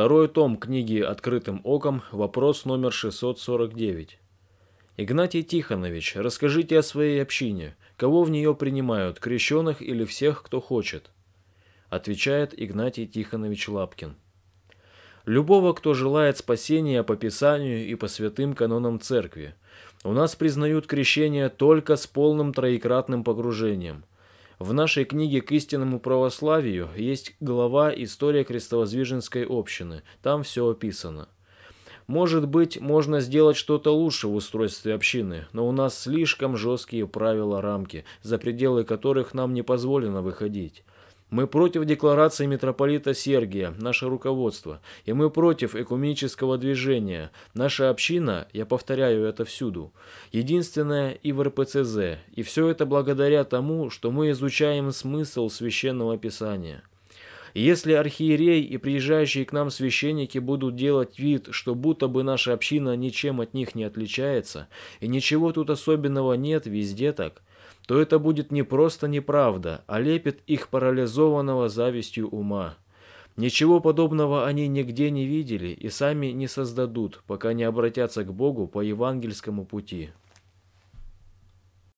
Второй том книги «Открытым оком», вопрос номер 649. Игнатий Тихонович, расскажите о своей общине. Кого в нее принимают, крещенных или всех, кто хочет? Отвечает Игнатий Тихонович Лапкин. Любого, кто желает спасения по Писанию и по святым канонам Церкви. У нас признают крещение только с полным троекратным погружением – в нашей книге «К истинному православию» есть глава «История крестовоздвиженской общины». Там все описано. Может быть, можно сделать что-то лучше в устройстве общины, но у нас слишком жесткие правила рамки, за пределы которых нам не позволено выходить. Мы против декларации митрополита Сергия, наше руководство, и мы против экуменического движения. Наша община, я повторяю это всюду, единственная и в РПЦЗ, и все это благодаря тому, что мы изучаем смысл Священного Писания. Если архиерей и приезжающие к нам священники будут делать вид, что будто бы наша община ничем от них не отличается, и ничего тут особенного нет, везде так, то это будет не просто неправда, а лепит их парализованного завистью ума. Ничего подобного они нигде не видели и сами не создадут, пока не обратятся к Богу по евангельскому пути».